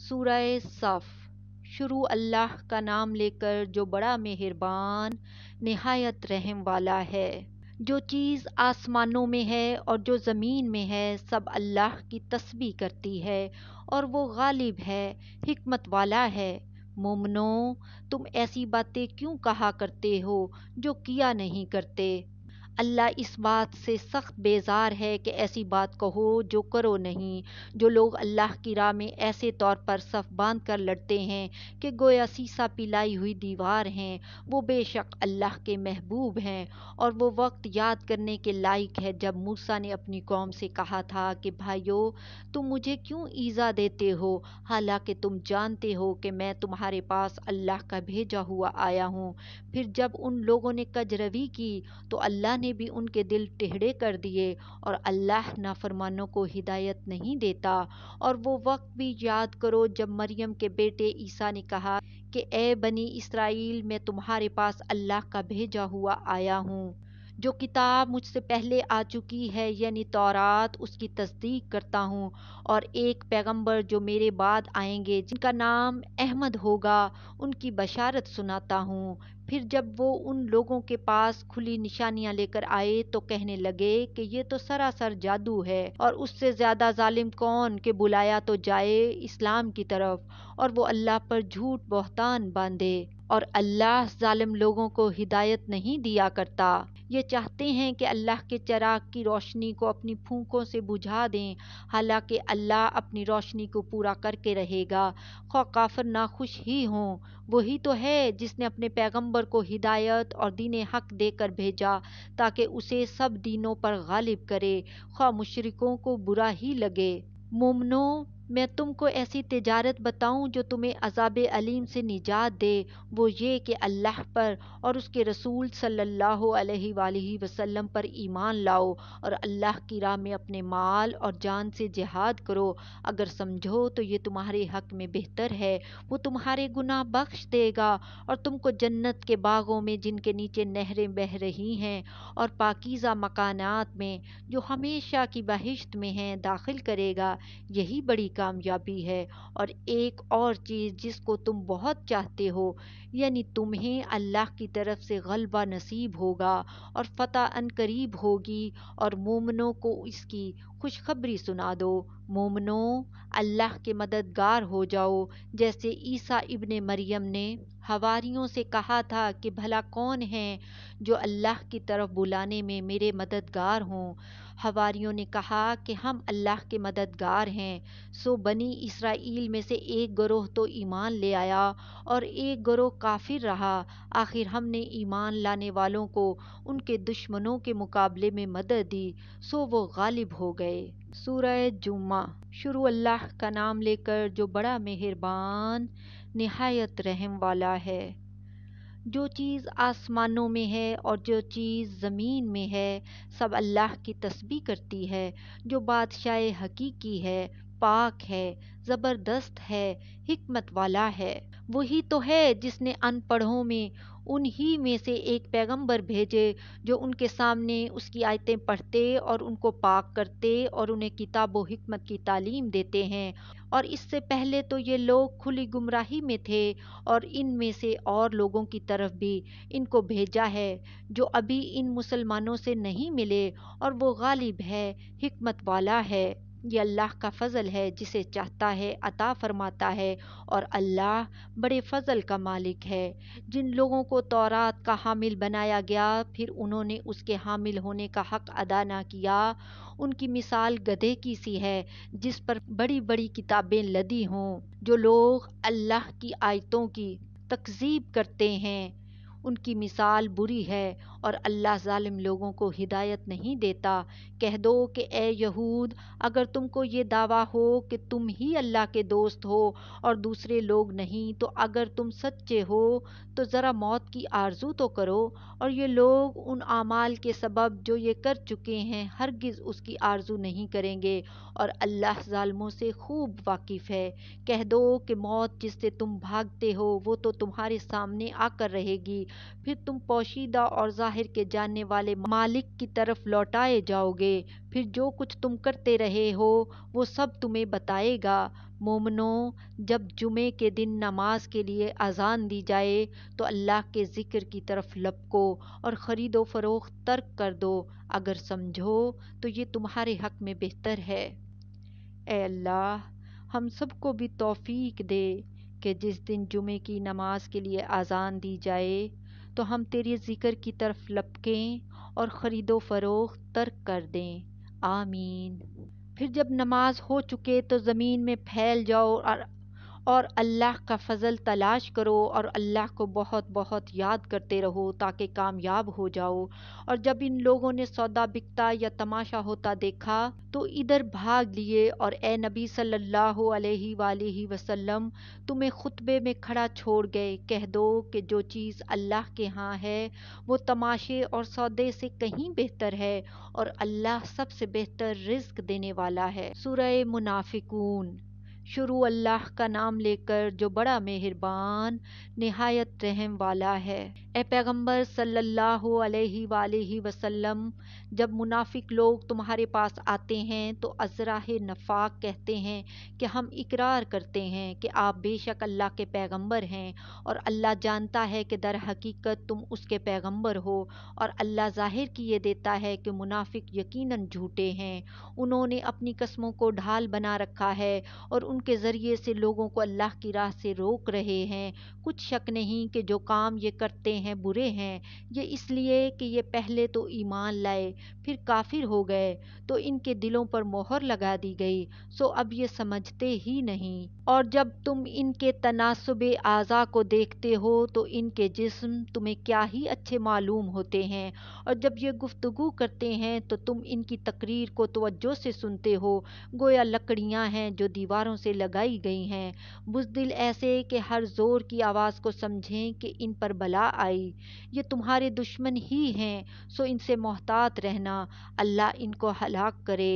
सूरा सफ़ शुरू अल्लाह का नाम लेकर जो बड़ा मेहरबान नहायत रहम वाला है जो चीज़ आसमानों में है और जो ज़मीन में है सब अल्लाह की तस्बी करती है और वो गालिब है हमत वाला है मुमनो तुम ऐसी बातें क्यों कहा करते हो जो किया नहीं करते अल्लाह इस बात से सख्त बेज़ार है कि ऐसी बात कहो जो करो नहीं जो लोग अल्लाह की राह में ऐसे तौर पर सफ़ बांध कर लड़ते हैं कि गोया सीसा पिलाई हुई दीवार हैं वो बेशक अल्लाह के महबूब हैं और वो वक्त याद करने के लायक है जब मूसा ने अपनी कौम से कहा था कि भाइयों तुम मुझे क्यों ईज़ा देते हो हालांकि तुम जानते हो कि मैं तुम्हारे पास अल्लाह का भेजा हुआ आया हूँ फिर जब उन लोगों ने कजरवी की तो अल्लाह ने भी उनके दिल टेढ़े कर दिए और अल्लाह नाफरमानों को हिदायत नहीं देता और वो वक्त भी याद करो जब मरियम के बेटे ईसा ने कहा कि ए बनी इसराइल मैं तुम्हारे पास अल्लाह का भेजा हुआ आया हूँ जो किताब मुझसे पहले आ चुकी है यानी तौरात उसकी तस्दीक करता हूँ और एक पैगंबर जो मेरे बाद आएंगे जिनका नाम अहमद होगा उनकी बशारत सुनाता हूँ फिर जब वो उन लोगों के पास खुली निशानियाँ लेकर आए तो कहने लगे कि ये तो सरासर जादू है और उससे ज़्यादा जालिम कौन के बुलाया तो जाए इस्लाम की तरफ और वो अल्लाह पर झूठ बहतान बांधे और अल्लाह जालिम लोगों को हिदायत नहीं दिया करता ये चाहते हैं कि अल्लाह के चराग की रोशनी को अपनी फूकों से बुझा दें हालांकि अल्लाह अपनी रोशनी को पूरा करके रहेगा खौ काफर नाखुश ही हों वही तो है जिसने अपने पैगंबर को हिदायत और दीन हक देकर भेजा ताकि उसे सब दीनों पर गालिब करे खा मुशरकों को बुरा ही लगे मुमनों मैं तुमको ऐसी तजारत बताऊं जो तुम्हें अजाब अलीम से निजात दे वो ये कि अल्लाह पर और उसके रसूल सल्ला अलैहि वसल्लम पर ईमान लाओ और अल्लाह की राह में अपने माल और जान से जिहाद करो अगर समझो तो ये तुम्हारे हक में बेहतर है वो तुम्हारे गुनाह बख्श देगा और तुमको जन्नत के बागों में जिनके नीचे नहरें बह रही हैं और पाकिज़ा मकानात में जो हमेशा की बहिश्त में हैं दाखिल करेगा यही बड़ी कामयाबी है और एक और चीज़ जिसको तुम बहुत चाहते हो यानी तुम्हें अल्लाह की तरफ से गलबा नसीब होगा और फतः अन करीब होगी और मोमनों को इसकी खुशखबरी सुना दो मोमनो अल्लाह के मददगार हो जाओ जैसे ईसा इब्ने मरियम ने हवारियों से कहा था कि भला कौन है जो अल्लाह की तरफ बुलाने में मेरे मददगार हों हवारियों ने कहा कि हम अल्लाह के मददगार हैं सो बनी इसराइल में से एक गरोह तो ईमान ले आया और एक गरोह काफिर रहा आखिर हमने ईमान लाने वालों को उनके दुश्मनों के मुकाबले में मदद दी सो वो गालिब हो गए आए सूरह जुम्मा शुरू अल्लाह का नाम लेकर जो बड़ा मेहरबान नहायत रहम वाला है जो चीज़ आसमानों में है और जो चीज़ ज़मीन में है सब अल्लाह की तस्बी करती है जो बादशाह हकीकी है पाक है ज़बरदस्त है हिकमत वाला है वही तो है जिसने अनपढ़ों में उन्हीं में से एक पैगंबर भेजे जो उनके सामने उसकी आयतें पढ़ते और उनको पाक करते और उन्हें किताब हमत की तालीम देते हैं और इससे पहले तो ये लोग खुली गुमराही में थे और इन में से और लोगों की तरफ भी इनको भेजा है जो अभी इन मुसलमानों से नहीं मिले और वो गालिब है हमत वाला है ये अल्लाह का फ़ज़ल है जिसे चाहता है अता फरमाता है और अल्लाह बड़े फ़ज़ल का मालिक है जिन लोगों को तौरात का हामिल बनाया गया फिर उन्होंने उसके हामिल होने का हक़ अदा ना किया उनकी मिसाल गधे की सी है जिस पर बड़ी बड़ी किताबें लदी हों जो लोग अल्लाह की आयतों की तकजीब करते हैं उनकी मिसाल बुरी है और अल्लाह जालिम लोगों को हिदायत नहीं देता कह दो कि ए यहूद अगर तुमको ये दावा हो कि तुम ही अल्लाह के दोस्त हो और दूसरे लोग नहीं तो अगर तुम सच्चे हो तो ज़रा मौत की आरजू तो करो और ये लोग उन आमाल के सबब जो ये कर चुके हैं हरगिज़ उसकी आरजू नहीं करेंगे और अल्लाह ालमों से खूब वाकिफ़ है कह दो कि मौत जिससे तुम भागते हो वो तो तुम्हारे सामने आकर रहेगी फिर तुम पोशीदा और ज़ाहिर के जानने वाले मालिक की तरफ लौटाए जाओगे फिर जो कुछ तुम करते रहे हो वो सब तुम्हें बताएगा मोमनों जब जुमे के दिन नमाज के लिए अजान दी जाए तो अल्लाह के ज़िक्र की तरफ लपको और ख़रीदो फरोख तर्क कर दो अगर समझो तो ये तुम्हारे हक में बेहतर है ए अल्लाह हम सबको भी तौफीक दे कि जिस दिन जुमे की नमाज के लिए अजान दी जाए तो हम तेरे ज़िक्र की तरफ लपकें और ख़रीदो फ़रोख तर्क कर दें आमीन फिर जब नमाज हो चुके तो ज़मीन में फैल जाओ और और अल्लाह का फ़ज़ल तलाश करो और अल्लाह को बहुत बहुत याद करते रहो ताकि कामयाब हो जाओ और जब इन लोगों ने सौदा बिकता या तमाशा होता देखा तो इधर भाग लिए और ए नबी सल्लल्लाहु अलैहि वसल्लम तुम्हें खुतबे में खड़ा छोड़ गए कह दो कि जो चीज़ अल्लाह के यहाँ है वो तमाशे और सौदे से कहीं बेहतर है और अल्लाह सबसे बेहतर रिस्क देने वाला है सुरह मुनाफिकून शुरू अल्लाह का नाम लेकर जो बड़ा मेहरबान नहायत रहम वाला है ए पैगंबर सल्लल्लाहु अलैहि वसल्लम जब मुनाफिक लोग तुम्हारे पास आते हैं तो अजराह नफाक कहते हैं कि हम इकरार करते हैं कि आप बेशक अल्लाह के पैगंबर हैं और अल्लाह जानता है कि दर हकीकत तुम उसके पैगंबर हो और अल्लाह जाहिर किए देता है कि मुनाफिक यकीनन झूठे हैं उन्होंने अपनी कस्मों को ढाल बना रखा है और उनके ज़रिए से लोगों को अल्लाह की राह से रोक रहे हैं कुछ शक नहीं कि जो काम ये करते हैं बुरे हैं ये इसलिए कि ये पहले तो ईमान लाए फिर काफिर हो गए तो इनके दिलों पर मोहर लगा दी गई सो अब ये समझते ही नहीं और जब तुम इनके तनासब आज़ा को देखते हो तो इनके जिस्म तुम्हें क्या ही अच्छे मालूम होते हैं और जब ये गुफ्तगु करते हैं तो तुम इनकी तकरीर को तोज्जो से सुनते हो गोया लकड़ियाँ हैं जो दीवारों से लगाई गई हैं बुजदिल ऐसे कि हर ज़ोर की आवाज़ को समझें कि इन पर बला आई ये तुम्हारे दुश्मन ही हैं सो इनसे मोहतात रहना अल्लाह इनको हलाक करे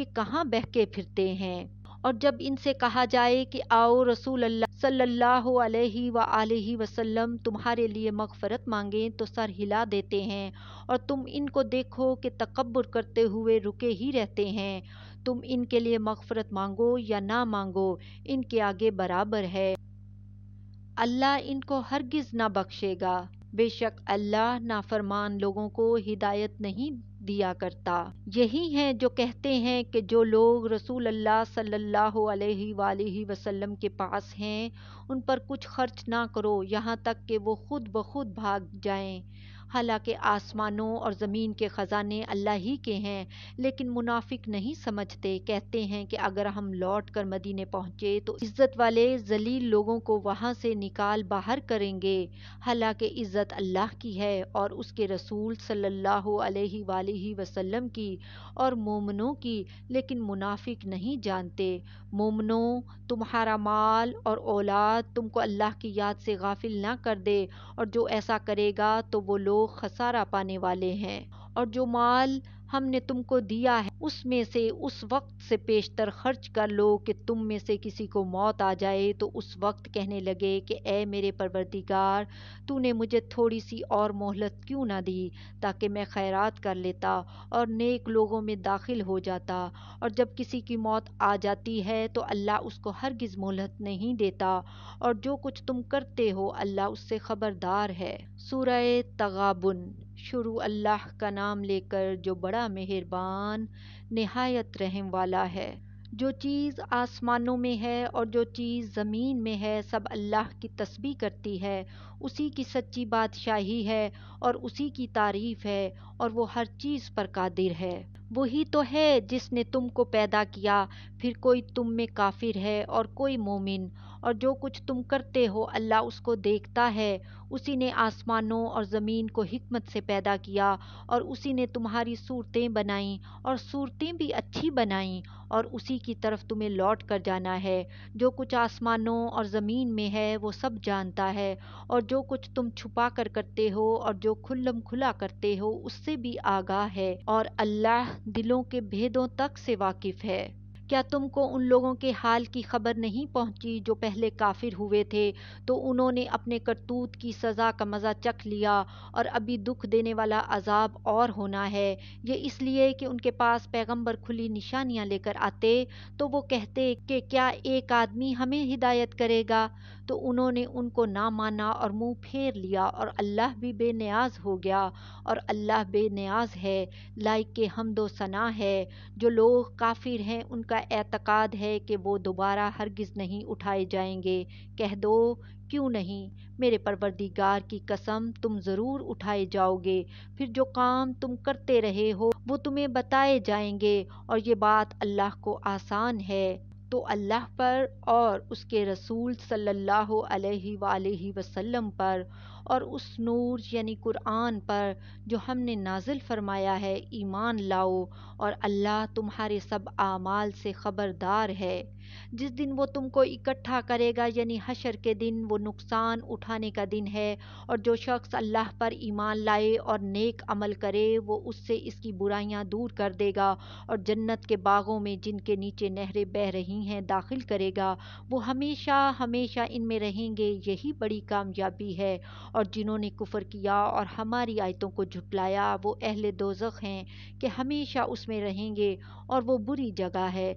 ये कहाँ बहके फिरते हैं और जब इनसे कहा जाए कि आओ रसूल अल्लाह सल्लल्लाहु अलैहि व आलही वसल्लम तुम्हारे लिए मगफरत मांगें तो सर हिला देते हैं और तुम इनको देखो कि तकबर करते हुए रुके ही रहते हैं तुम इनके लिए मगफरत मांगो या ना मांगो इनके आगे बराबर है अल्लाह इनको हरगिज़ ना बख्शेगा बेशक अल्लाह नाफरमान लोगों को हिदायत नहीं दिया करता यही है जो कहते हैं कि जो लोग रसूल अल्लाह सल्लल्लाहु अलैहि वसल्लम के पास हैं उन पर कुछ खर्च ना करो यहाँ तक कि वो खुद ब खुद भाग जाएं हालांकि आसमानों और ज़मीन के ख़जाने अल्लाह ही के हैं लेकिन मुनाफिक नहीं समझते कहते हैं कि अगर हम लौट कर मदीने पहुँचे तो इज़्ज़त वाले जलील लोगों को वहाँ से निकाल बाहर करेंगे हालांकि इज़्ज़त अल्लाह की है और उसके रसूल सल्लल्लाहु अलैहि वसल्लम की और मोमनों की लेकिन मुनाफिक नहीं जानते मोमनों तुम्हारा माल और औलाद तुमको अल्लाह की याद से गाफिल ना कर दे और जो ऐसा करेगा तो वो लोग लोग खसारा पाने वाले हैं और जो माल हमने तुमको दिया है उसमें से उस वक्त से पेशतर खर्च कर लो कि तुम में से किसी को मौत आ जाए तो उस वक्त कहने लगे कि ए मेरे परवरदिगार तूने मुझे थोड़ी सी और मोहलत क्यों ना दी ताकि मैं खैरात कर लेता और नेक लोगों में दाखिल हो जाता और जब किसी की मौत आ जाती है तो अल्लाह उसको हरगिज़ मोहलत नहीं देता और जो कुछ तुम करते हो अल्लाह उससे ख़बरदार है सुरय तगाबन शुरू अल्लाह का नाम लेकर जो बड़ा मेहरबान नहायत रहम वाला है जो चीज़ आसमानों में है और जो चीज़ ज़मीन में है सब अल्लाह की तस्बी करती है उसी की सच्ची बादशाही है और उसी की तारीफ है और वो हर चीज़ पर कादिर है वही तो है जिसने तुमको पैदा किया फिर कोई तुम में काफिर है और कोई मोमिन और जो कुछ तुम करते हो अल्लाह उसको देखता है उसी ने आसमानों और ज़मीन को हिकमत से पैदा किया और उसी ने तुम्हारी सूरतें बनाईं और सूरतें भी अच्छी बनाईं और उसी की तरफ तुम्हें लौट कर जाना है जो कुछ आसमानों और ज़मीन में है वो सब जानता है और जो कुछ तुम छुपा कर करते हो और जो खुल्लम खुला करते हो उससे भी आगाह है और अल्लाह दिलों के भेदों तक से वाकिफ है क्या तुमको उन लोगों के हाल की खबर नहीं पहुंची जो पहले काफिर हुए थे तो उन्होंने अपने करतूत की सज़ा का मज़ा चख लिया और अभी दुख देने वाला अजाब और होना है ये इसलिए कि उनके पास पैगंबर खुली निशानियां लेकर आते तो वो कहते कि क्या एक आदमी हमें हिदायत करेगा तो उन्होंने उनको ना माना और मुंह फेर लिया और अल्लाह भी बेनियाज हो गया और अल्लाह बेनियाज है लाइक के हम दो सना है जो लोग काफिर हैं उनका एतक़ाद है कि वो दोबारा हरगिज़ नहीं उठाए जाएंगे कह दो क्यों नहीं मेरे परवरदिगार की कसम तुम ज़रूर उठाए जाओगे फिर जो काम तुम करते रहे हो वो तुम्हें बताए जाएंगे और ये बात अल्लाह को आसान है तो अल्लाह पर और उसके रसूल सल्लल्लाहु अलैहि वसल्लम पर और उस नूर यानी कुरान पर जो हमने नाजिल फरमाया है ईमान लाओ और अल्लाह तुम्हारे सब आमाल से ख़बरदार है जिस दिन वो तुमको इकट्ठा करेगा यानी हशर के दिन वो नुकसान उठाने का दिन है और जो शख्स अल्लाह पर ईमान लाए और नेक अमल करे वो उससे इसकी बुराइयां दूर कर देगा और जन्नत के बागों में जिनके नीचे नहरें बह रही नहीं है दाखिल करेगा वो हमेशा हमेशा इनमें रहेंगे यही बड़ी कामयाबी है और जिन्होंने कुफ़र किया और हमारी आयतों को झुटलाया वो अहल दोजख हैं कि हमेशा उसमें रहेंगे और वो बुरी जगह है